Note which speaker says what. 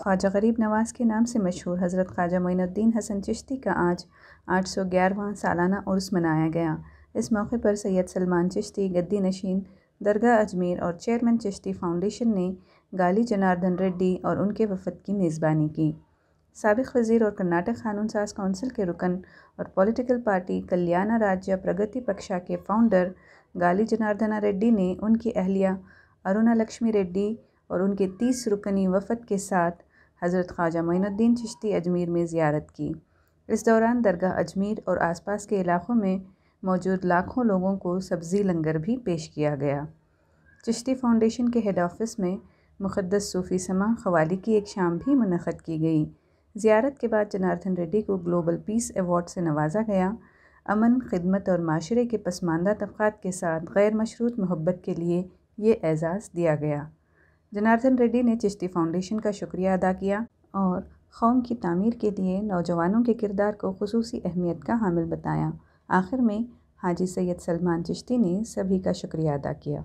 Speaker 1: ख्वाजा गरीब नवाज़ के नाम से मशहूर हज़रत ख्वाजा मोइनुद्दीन हसन चिश्ती का आज आठ सौ ग्यारहवा सालाना उर्स मनाया गया इस मौके पर सैयद सलमान चिश्ती गद्दी नशीन दरगाह अजमेर और चेयरमैन चिश्ती फाउंडेशन ने गाली जनार्दन रेड्डी और उनके वफद की मेज़बानी की सबक वज़ीर और कर्नाटक कानून साज कौंसिल के रुकन और पॉलिटिकल पार्टी कल्याणा राज्य प्रगति पक्षा के फाउंडर गाली जनार्दना रेड्डी ने उनकी अहलिया अरुणा लक्ष्मी रेड्डी और उनके तीस रुकनी वफद के साथ हज़रत ख्वाजा मोनुद्दीन चिश्ती अजमेर में ज़्यारत की इस दौरान दरगाह अजमेर और आसपास के इलाक़ों में मौजूद लाखों लोगों को सब्ज़ी लंगर भी पेश किया गया चिश्ती फाउंडेशन के हेड ऑफ़िस में मुक़दस सूफ़ी समा खवाली की एक शाम भी मनखद की गई ज़्यारत के बाद जनार्दन रेड्डी को ग्लोबल पीस एवॉर्ड से नवाजा गया अमन खिदमत और माशरे के पसमानदा तबक़ात के साथ गैर मशरूत मोहब्बत के लिए ये एज़ाज़ दिया गया जनार्दन रेड्डी ने चिश्ती फाउंडेशन का शुक्रिया अदा किया और कौम की तमीर के लिए नौजवानों के किरदार को खसूस अहमियत का हामिल बताया आखिर में हाजी सैयद सलमान चिश्ती ने सभी का शुक्रिया अदा किया